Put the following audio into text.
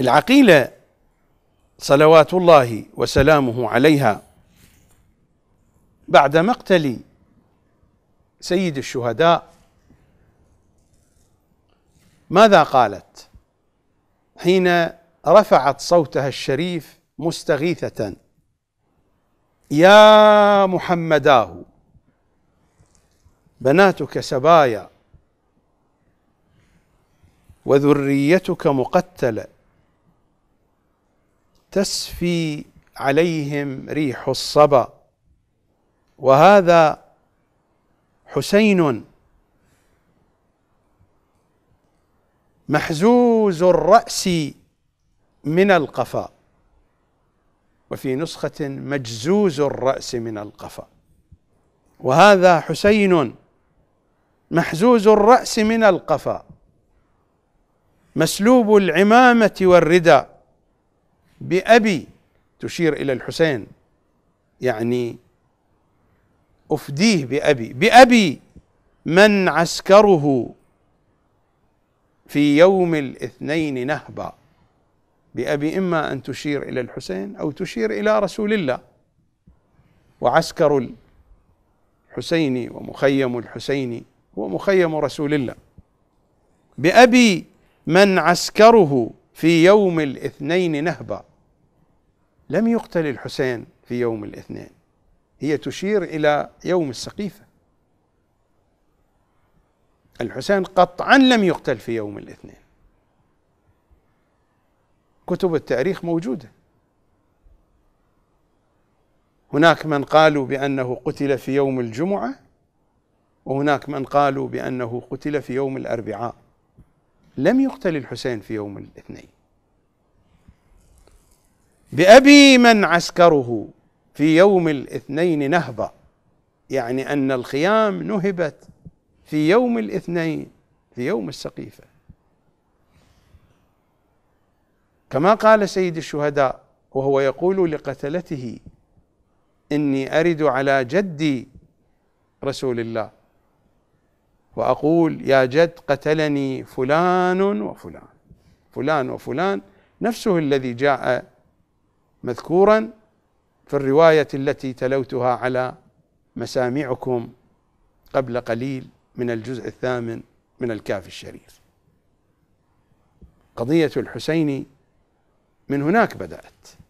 العقيلة صلوات الله وسلامه عليها بعد مقتل سيد الشهداء ماذا قالت حين رفعت صوتها الشريف مستغيثة يا محمداه بناتك سبايا وذريتك مقتله تسفي عليهم ريح الصبا وهذا حسين محزوز الراس من القفا وفي نسخه مجزوز الراس من القفا وهذا حسين محزوز الراس من القفا مسلوب العمامه والرداء بأبي تشير إلى الحسين يعني أفديه بأبي بأبي من عسكره في يوم الاثنين نهبا بأبي إما أن تشير إلى الحسين أو تشير إلى رسول الله وعسكر الحسين ومخيم الحسين هو مخيم رسول الله بأبي من عسكره في يوم الاثنين نهبا لم يقتل الحسين في يوم الاثنين هي تشير إلى يوم السقيفة الحسين قطعا لم يقتل في يوم الاثنين كتب التاريخ موجوده هناك من قالوا بأنه قتل في يوم الجمعة وهناك من قالوا بأنه قتل في يوم الأربعاء لم يقتل الحسين في يوم الاثنين بأبي من عسكره في يوم الاثنين نهبة يعني أن الخيام نهبت في يوم الاثنين في يوم السقيفة كما قال سيد الشهداء وهو يقول لقتلته إني أرد على جدي رسول الله واقول يا جد قتلني فلان وفلان فلان وفلان نفسه الذي جاء مذكورا في الروايه التي تلوتها على مسامعكم قبل قليل من الجزء الثامن من الكافي الشريف قضيه الحسين من هناك بدات